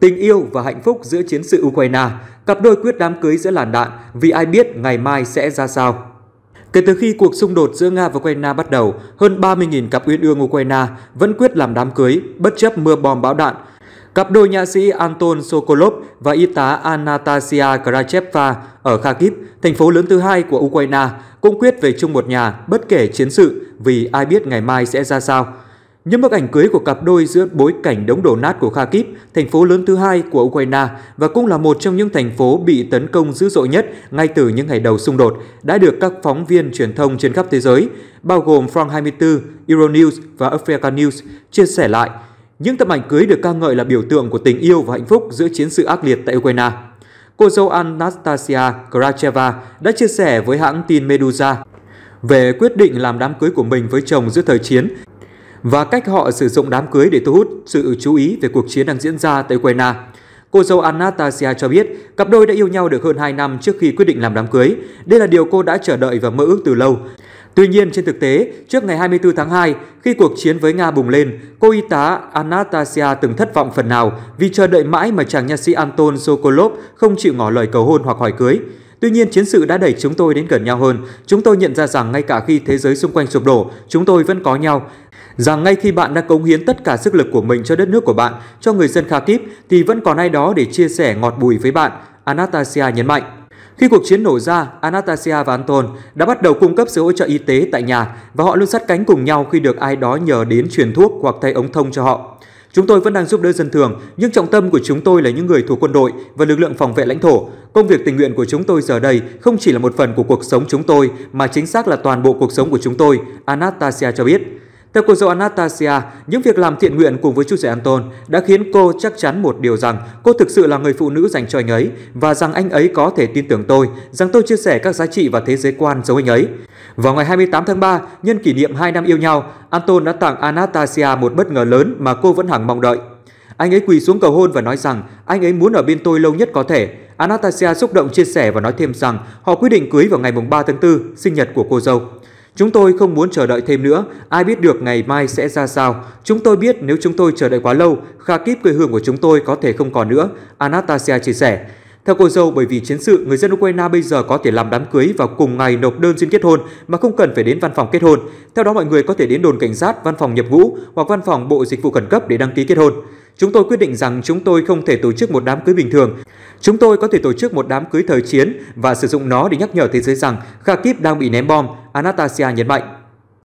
Tình yêu và hạnh phúc giữa chiến sự Ukraine, cặp đôi quyết đám cưới giữa làn đạn vì ai biết ngày mai sẽ ra sao. Kể từ khi cuộc xung đột giữa Nga và Ukraine bắt đầu, hơn 30.000 cặp uyên ương Ukraine vẫn quyết làm đám cưới, bất chấp mưa bom bão đạn. Cặp đôi nhạc sĩ Anton Sokolov và y tá Anastasia Kracheva ở Kharkiv, thành phố lớn thứ hai của Ukraine, cũng quyết về chung một nhà bất kể chiến sự vì ai biết ngày mai sẽ ra sao. Những bức ảnh cưới của cặp đôi giữa bối cảnh đống đổ nát của Kharkiv, thành phố lớn thứ hai của Ukraine và cũng là một trong những thành phố bị tấn công dữ dội nhất ngay từ những ngày đầu xung đột, đã được các phóng viên truyền thông trên khắp thế giới, bao gồm front 24, Euronews và Africa News, chia sẻ lại. Những tấm ảnh cưới được ca ngợi là biểu tượng của tình yêu và hạnh phúc giữa chiến sự ác liệt tại Ukraine. Cô dâu Anastasia Kracheva đã chia sẻ với hãng tin Medusa về quyết định làm đám cưới của mình với chồng giữa thời chiến và cách họ sử dụng đám cưới để thu hút sự chú ý về cuộc chiến đang diễn ra tại Ukraine. Cô dâu Anastasia cho biết, cặp đôi đã yêu nhau được hơn 2 năm trước khi quyết định làm đám cưới. Đây là điều cô đã chờ đợi và mơ ước từ lâu. Tuy nhiên, trên thực tế, trước ngày 24 tháng 2, khi cuộc chiến với Nga bùng lên, cô y tá Anastasia từng thất vọng phần nào vì chờ đợi mãi mà chàng nhạc sĩ Anton Sokolov không chịu ngỏ lời cầu hôn hoặc hỏi cưới. Tuy nhiên, chiến sự đã đẩy chúng tôi đến gần nhau hơn. Chúng tôi nhận ra rằng ngay cả khi thế giới xung quanh sụp đổ, chúng tôi vẫn có nhau rằng ngay khi bạn đã cống hiến tất cả sức lực của mình cho đất nước của bạn, cho người dân Kharkiv thì vẫn còn ai đó để chia sẻ ngọt bùi với bạn, Anastasia nhấn mạnh. Khi cuộc chiến nổ ra, Anastasia và Anton đã bắt đầu cung cấp sự hỗ trợ y tế tại nhà và họ luôn sát cánh cùng nhau khi được ai đó nhờ đến truyền thuốc hoặc thay ống thông cho họ. Chúng tôi vẫn đang giúp đỡ dân thường, nhưng trọng tâm của chúng tôi là những người thuộc quân đội và lực lượng phòng vệ lãnh thổ. Công việc tình nguyện của chúng tôi giờ đây không chỉ là một phần của cuộc sống chúng tôi, mà chính xác là toàn bộ cuộc sống của chúng tôi, Anastasia cho biết. Theo cô dâu Anastasia, những việc làm thiện nguyện cùng với chú rể Anton đã khiến cô chắc chắn một điều rằng cô thực sự là người phụ nữ dành cho anh ấy và rằng anh ấy có thể tin tưởng tôi, rằng tôi chia sẻ các giá trị và thế giới quan giống anh ấy. Vào ngày 28 tháng 3, nhân kỷ niệm 2 năm yêu nhau, Anton đã tặng Anastasia một bất ngờ lớn mà cô vẫn hằng mong đợi. Anh ấy quỳ xuống cầu hôn và nói rằng anh ấy muốn ở bên tôi lâu nhất có thể. Anastasia xúc động chia sẻ và nói thêm rằng họ quyết định cưới vào ngày 3 tháng 4, sinh nhật của cô dâu. Chúng tôi không muốn chờ đợi thêm nữa, ai biết được ngày mai sẽ ra sao. Chúng tôi biết nếu chúng tôi chờ đợi quá lâu, kha kíp quê hương của chúng tôi có thể không còn nữa, Anastasia chia sẻ. Theo cô dâu, bởi vì chiến sự, người dân Ukraine bây giờ có thể làm đám cưới vào cùng ngày nộp đơn xin kết hôn mà không cần phải đến văn phòng kết hôn. Theo đó, mọi người có thể đến đồn cảnh sát, văn phòng nhập ngũ hoặc văn phòng bộ dịch vụ khẩn cấp để đăng ký kết hôn chúng tôi quyết định rằng chúng tôi không thể tổ chức một đám cưới bình thường. Chúng tôi có thể tổ chức một đám cưới thời chiến và sử dụng nó để nhắc nhở thế giới rằng Kharkiv đang bị ném bom, Anastasia nhấn mạnh.